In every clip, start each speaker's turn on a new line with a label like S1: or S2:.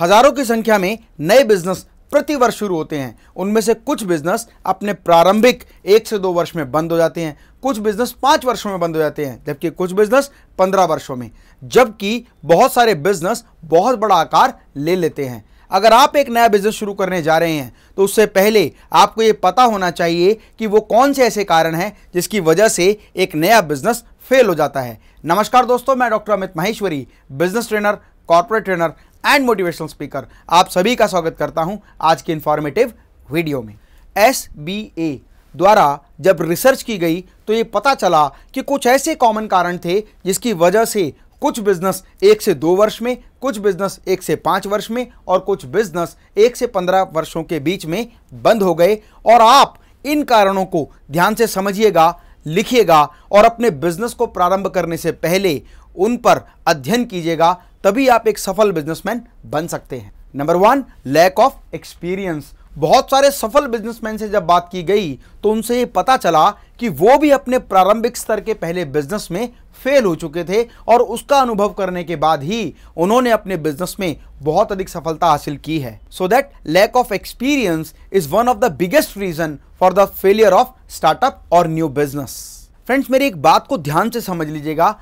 S1: हजारों की संख्या में नए बिजनेस प्रतिवर्ष शुरू होते हैं उनमें से कुछ बिजनेस अपने प्रारंभिक एक से दो वर्ष में बंद हो जाते हैं कुछ बिजनेस पाँच वर्षों में बंद हो जाते हैं जबकि कुछ बिजनेस पंद्रह वर्षों में जबकि बहुत सारे बिजनेस बहुत बड़ा आकार ले लेते हैं अगर आप एक नया बिजनेस शुरू करने जा रहे हैं तो उससे पहले आपको ये पता होना चाहिए कि वो कौन से ऐसे कारण हैं जिसकी वजह से एक नया बिजनेस फेल हो जाता है नमस्कार दोस्तों मैं doctor Amit Maheshwari business trainer corporate trainer and motivational speaker आप सभी का स्वागत करता हूं आज के इन्फॉर्मेटिव वीडियो में एस बी ए द्वारा जब रिसर्च की गई तो ये पता चला कि कुछ ऐसे कॉमन कारण थे जिसकी वजह से कुछ बिजनेस एक से दो वर्ष में कुछ बिजनेस एक से पाँच वर्ष में और कुछ बिजनेस एक से पंद्रह वर्षों के बीच में बंद हो गए और आप इन कारणों को ध्यान से समझिएगा लिखिएगा और अपने बिजनेस को प्रारंभ करने से पहले उन पर अध्ययन कीजिएगा तभी आप एक सफल बिजनेसमैन बन सकते हैं number one lack of experience बहुत सारे सफल बिजनेसमैन से जब बात की गई तो उनसे ये पता चला कि वो भी अपने प्रारंभिक स्तर के पहले बिजनेस में फेल हो चुके थे और उसका अनुभव करने के बाद ही उन्होंने अपने बिजनेस में बहुत अधिक सफलता हासिल की है so that lack of experience is one of the biggest reason for the failure of startup और न्यू बिजनेस फ्रेंड्स मेरी एक बात को ध्यान से समझ लीजिएगा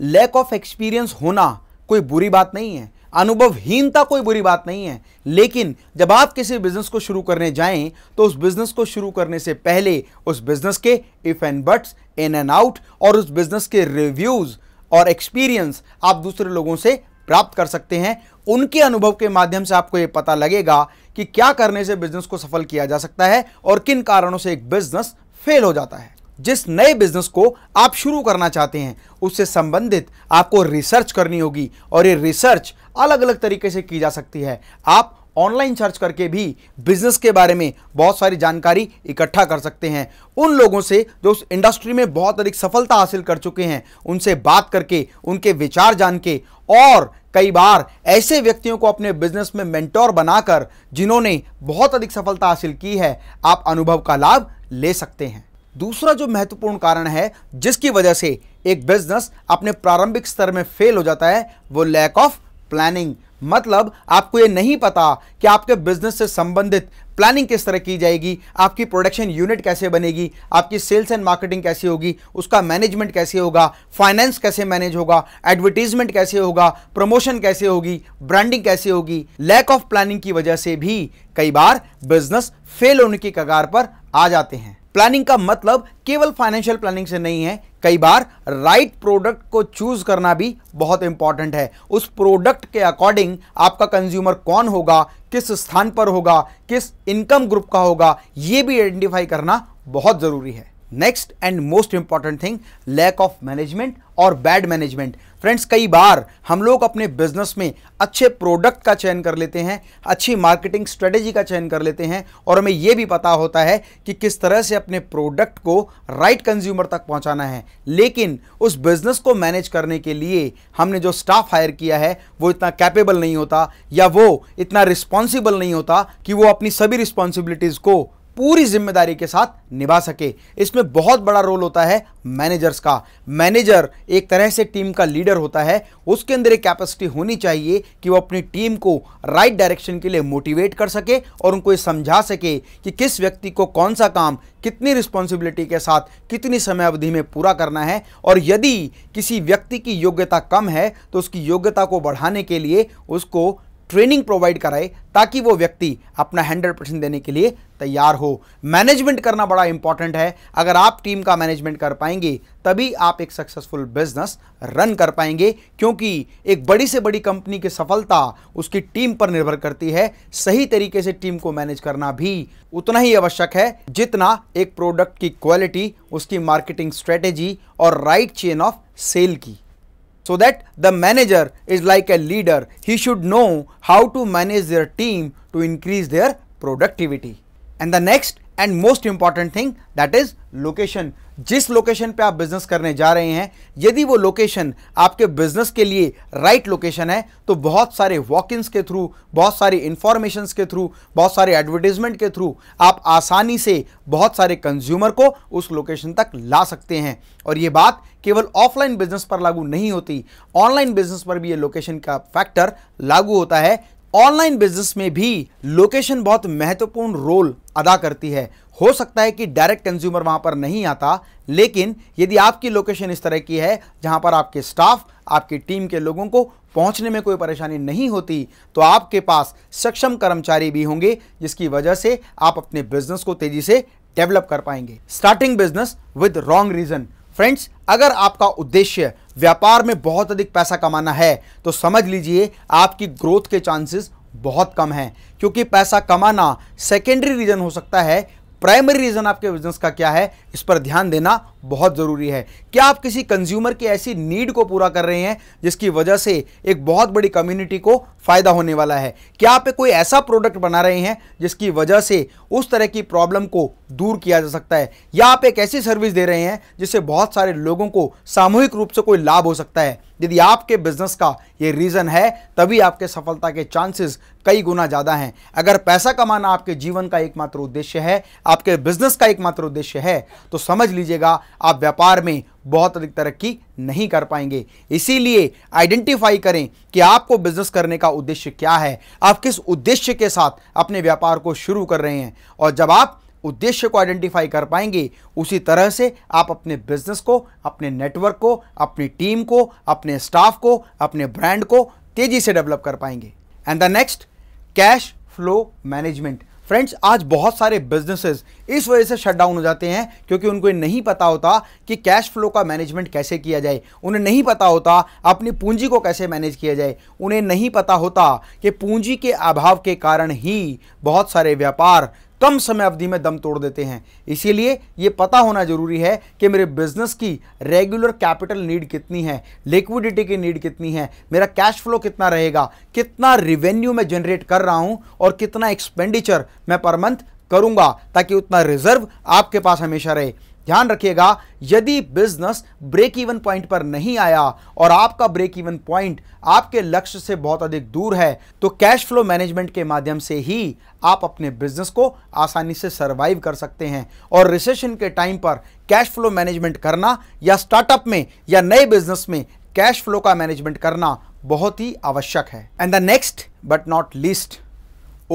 S1: लैक ऑफ एक्सपीरियंस होना कोई बुरी बात नहीं है अनुभवहीनता कोई बुरी बात नहीं है लेकिन जब आप किसी बिजनेस को शुरू करने जाएं तो उस बिजनेस को शुरू करने से पहले उस बिजनेस के if and buts in and out और उस बिजनेस के रिव्यूज़ और एक्सपीरियंस आप दूसरे लोगों से प्राप्त कर सकते हैं उनके अनुभव के माध्यम से आपको ये पता लगेगा कि क्या करने से बिजनेस को सफल किया जा सकता है और किन कारणों से एक बिजनेस फेल हो जाता है जिस नए बिजनेस को आप शुरू करना चाहते हैं उससे संबंधित आपको रिसर्च करनी होगी और ये रिसर्च अलग अलग तरीके से की जा सकती है आप ऑनलाइन सर्च करके भी बिजनेस के बारे में बहुत सारी जानकारी इकट्ठा कर सकते हैं उन लोगों से जो उस इंडस्ट्री में बहुत अधिक सफलता हासिल कर चुके हैं उनसे बात करके उनके विचार जान के और कई बार ऐसे व्यक्तियों को अपने बिजनेस में मेंटोर बनाकर जिन्होंने बहुत अधिक सफलता हासिल की है आप अनुभव का लाभ ले सकते हैं दूसरा जो महत्वपूर्ण कारण है जिसकी वजह से एक बिजनेस अपने प्रारंभिक स्तर में फेल हो जाता है वो लैक ऑफ प्लानिंग मतलब आपको ये नहीं पता कि आपके बिजनेस से संबंधित प्लानिंग किस तरह की जाएगी आपकी प्रोडक्शन यूनिट कैसे बनेगी आपकी सेल्स एंड मार्केटिंग कैसे होगी उसका मैनेजमेंट कैसे होगा फाइनेंस कैसे मैनेज होगा एडवर्टीजमेंट कैसे होगा प्रमोशन कैसे होगी ब्रांडिंग कैसे होगी लैक ऑफ प्लानिंग की वजह से भी कई बार बिजनेस फेल होने की कगार पर आ जाते हैं प्लानिंग का मतलब केवल फाइनेंशियल प्लानिंग से नहीं है कई बार राइट प्रोडक्ट को चूज करना भी बहुत इंपॉर्टेंट है उस प्रोडक्ट के अकॉर्डिंग आपका कंज्यूमर कौन होगा किस स्थान पर होगा किस इनकम ग्रुप का होगा ये भी आइडेंटिफाई करना बहुत ज़रूरी है next and most important thing lack of management और बैड मैनेजमेंट फ्रेंड्स कई बार हम लोग अपने बिजनेस में अच्छे प्रोडक्ट का चयन कर लेते हैं अच्छी मार्केटिंग स्ट्रेटेजी का चयन कर लेते हैं और हमें यह भी पता होता है कि किस तरह से अपने प्रोडक्ट को राइट कंज्यूमर तक पहुंचाना है लेकिन उस बिजनेस को मैनेज करने के लिए हमने जो स्टाफ हायर किया है वो इतना कैपेबल नहीं होता या वो इतना रिस्पॉन्सिबल नहीं होता कि वो अपनी सभी रिस्पॉन्सिबिलिटीज़ को पूरी जिम्मेदारी के साथ निभा सके इसमें बहुत बड़ा रोल होता है मैनेजर्स का मैनेजर एक तरह से टीम का लीडर होता है उसके अंदर एक कैपेसिटी होनी चाहिए कि वो अपनी टीम को राइट डायरेक्शन के लिए मोटिवेट कर सके और उनको ये समझा सके कि किस व्यक्ति को कौन सा काम कितनी रिस्पॉन्सिबिलिटी के साथ कितनी समय अवधि में पूरा करना है और यदि किसी व्यक्ति की योग्यता कम है तो उसकी योग्यता को बढ़ाने के लिए उसको ट्रेनिंग प्रोवाइड कराए ताकि वो व्यक्ति अपना हंड्रेड परसेंट देने के लिए तैयार हो मैनेजमेंट करना बड़ा इंपॉर्टेंट है अगर आप टीम का मैनेजमेंट कर पाएंगे तभी आप एक सक्सेसफुल बिजनेस रन कर पाएंगे क्योंकि एक बड़ी से बड़ी कंपनी की सफलता उसकी टीम पर निर्भर करती है सही तरीके से टीम को मैनेज करना भी उतना ही आवश्यक है जितना एक प्रोडक्ट की क्वालिटी उसकी मार्केटिंग स्ट्रेटेजी और राइट चेन ऑफ सेल की so that the manager is like a leader. He should know how to manage their team to increase their productivity. And the next and most important thing that is location. जिस location पे आप business करने जा रहे हैं यदि वो location आपके बिजनेस के लिए राइट लोकेशन है तो बहुत सारे वॉक इन्स के थ्रू बहुत सारी इंफॉर्मेशन के थ्रू बहुत सारे एडवर्टीजमेंट के थ्रू आप आसानी से बहुत सारे कंज्यूमर को उस लोकेशन तक ला सकते हैं और ये बात केवल ऑफलाइन बिजनेस पर लागू नहीं होती ऑनलाइन बिजनेस पर भी ये लोकेशन का फैक्टर लागू होता है ऑनलाइन बिजनेस में भी लोकेशन बहुत महत्वपूर्ण रोल अदा करती है हो सकता है कि डायरेक्ट कंज्यूमर वहाँ पर नहीं आता लेकिन यदि आपकी लोकेशन इस तरह की है जहां पर आपके स्टाफ आपकी टीम के लोगों को पहुँचने में कोई परेशानी नहीं होती तो आपके पास सक्षम कर्मचारी भी होंगे जिसकी वजह से आप अपने बिजनेस को तेज़ी से डेवलप कर पाएंगे starting business with wrong reason friends अगर आपका उद्देश्य व्यापार में बहुत अधिक पैसा कमाना है तो समझ लीजिए आपकी ग्रोथ के चांसेस बहुत कम हैं क्योंकि पैसा कमाना सेकेंडरी रीज़न हो सकता है प्राइमरी रीज़न आपके बिजनेस का क्या है इस पर ध्यान देना बहुत ज़रूरी है क्या आप किसी कंज्यूमर की ऐसी नीड को पूरा कर रहे हैं जिसकी वजह से एक बहुत बड़ी कम्युनिटी को फ़ायदा होने वाला है क्या आप कोई ऐसा प्रोडक्ट बना रहे हैं जिसकी वजह से उस तरह की प्रॉब्लम को दूर किया जा सकता है या आप एक ऐसी सर्विस दे रहे हैं जिससे बहुत सारे लोगों को सामूहिक रूप से कोई लाभ हो सकता है यदि आपके बिजनेस का ये रीज़न है तभी आपके सफलता के चांसेस कई गुना ज़्यादा हैं अगर पैसा कमाना आपके जीवन का एकमात्र उद्देश्य है आपके बिजनेस का एकमात्र उद्देश्य है तो समझ लीजिएगा आप व्यापार में बहुत अधिक तरक्की नहीं कर पाएंगे इसीलिए आइडेंटिफाई करें कि आपको बिजनेस करने का उद्देश्य क्या है आप किस उद्देश्य के साथ अपने व्यापार को शुरू कर रहे हैं और जब आप उद्देश्य को आइडेंटिफाई कर पाएंगे उसी तरह से आप अपने बिजनेस को अपने नेटवर्क को अपनी टीम को अपने स्टाफ को अपने ब्रांड को तेजी से डेवलप कर पाएंगे and the next cash flow management friends आज बहुत सारे बिजनेसेस इस वजह से शट डाउन हो जाते हैं क्योंकि उनको नहीं पता होता कि कैश फ्लो का मैनेजमेंट कैसे किया जाए उन्हें नहीं पता होता अपनी पूंजी को कैसे मैनेज किया जाए उन्हें नहीं पता होता कि पूंजी के अभाव के कारण ही बहुत सारे व्यापार कम समय अवधि में दम तोड़ देते हैं इसीलिए ये पता होना जरूरी है कि मेरे बिजनेस की रेगुलर कैपिटल नीड कितनी है लिक्विडिटी की नीड कितनी है मेरा कैश फ्लो कितना रहेगा कितना रिवेन्यू मैं जनरेट कर रहा हूँ और कितना एक्सपेंडिचर मैं पर मंथ करूंगा ताकि उतना रिजर्व आपके पास हमेशा रहे ध्यान रखिएगा यदि बिजनेस ब्रेक इवन पॉइंट पर नहीं आया और आपका ब्रेक इवन पॉइंट आपके लक्ष्य से बहुत अधिक दूर है तो कैश फ्लो मैनेजमेंट के माध्यम से ही आप अपने बिजनेस को आसानी से सरवाइव कर सकते हैं और रिसेशन के टाइम पर कैश फ्लो मैनेजमेंट करना या स्टार्टअप में या नए बिजनेस में कैश फ्लो का मैनेजमेंट करना बहुत ही आवश्यक है and the next but not least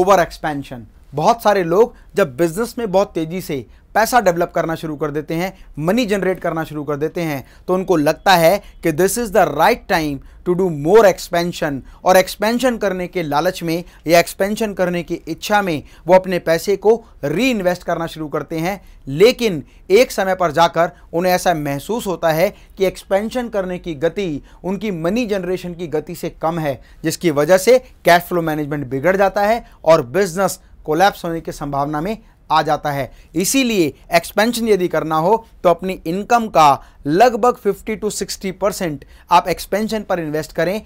S1: over expansion बहुत सारे लोग जब बिजनेस में बहुत तेजी से पैसा डेवलप करना शुरू कर देते हैं मनी जनरेट करना शुरू कर देते हैं तो उनको लगता है कि this is the right time to do more expansion और एक्सपेंशन करने के लालच में या एक्सपेंशन करने की इच्छा में वो अपने पैसे को री इन्वेस्ट करना शुरू करते हैं लेकिन एक समय पर जाकर उन्हें ऐसा महसूस होता है कि एक्सपेंशन करने की गति उनकी मनी जनरेशन की गति से कम है जिसकी वजह से कैश फ्लो मैनेजमेंट बिगड़ जाता है और बिजनेस कोलैप्स होने की संभावना में आ जाता है इसीलिए एक्सपेंशन यदि करना हो तो अपनी इनकम का लगभग 50 टू 60 परसेंट आप एक्सपेंशन पर इन्वेस्ट करें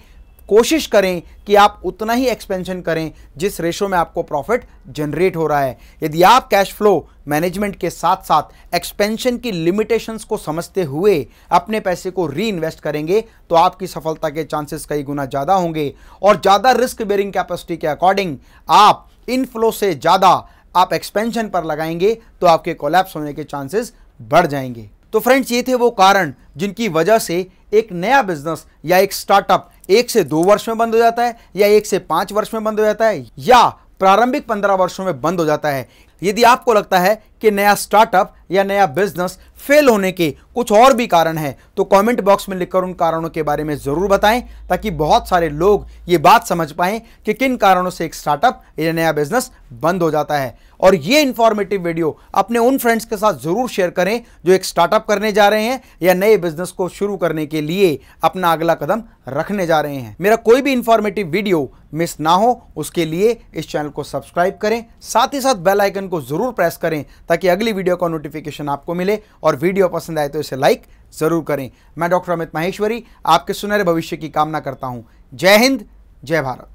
S1: कोशिश करें कि आप उतना ही एक्सपेंशन करें जिस रेशो में आपको प्रॉफिट जनरेट हो रहा है यदि आप कैश फ्लो मैनेजमेंट के साथ साथ एक्सपेंशन की लिमिटेशंस को समझते हुए अपने पैसे को री इन्वेस्ट करेंगे तो आपकी सफलता के चांसेस कई गुना ज़्यादा होंगे और ज़्यादा रिस्क बेरिंग कैपेसिटी के अकॉर्डिंग आप इनफ्लो से ज़्यादा आप एक्सपेंशन पर लगाएंगे तो आपके कोलैप्स होने के चांसेस बढ़ जाएंगे तो फ्रेंड्स ये थे वो कारण जिनकी वजह से एक नया बिजनेस या एक स्टार्टअप एक से दो वर्ष में बंद हो जाता है या एक से पांच वर्ष में बंद हो जाता है या प्रारंभिक पंद्रह वर्षों में बंद हो जाता है यदि आपको लगता है कि नया स्टार्टअप या नया बिजनेस फेल होने के कुछ और भी कारण हैं तो कमेंट बॉक्स में लिखकर उन कारणों के बारे में ज़रूर बताएं ताकि बहुत सारे लोग ये बात समझ पाएं कि किन कारणों से एक स्टार्टअप या नया बिजनेस बंद हो जाता है और ये इन्फॉर्मेटिव वीडियो अपने उन फ्रेंड्स के साथ ज़रूर शेयर करें जो एक स्टार्टअप करने जा रहे हैं या नए बिजनेस को शुरू करने के लिए अपना अगला कदम रखने जा रहे हैं मेरा कोई भी इन्फॉर्मेटिव वीडियो मिस ना हो उसके लिए इस चैनल को सब्सक्राइब करें साथ ही साथ बेलाइकन को को ज़रूर प्रेस करें ताकि अगली वीडियो का नोटिफिकेशन आपको मिले और वीडियो पसंद आए तो इसे लाइक ज़रूर करें मैं डॉक्टर अमित माहेश्वरी आपके सुनहरे भविष्य की कामना करता हूँ जय हिंद जय भारत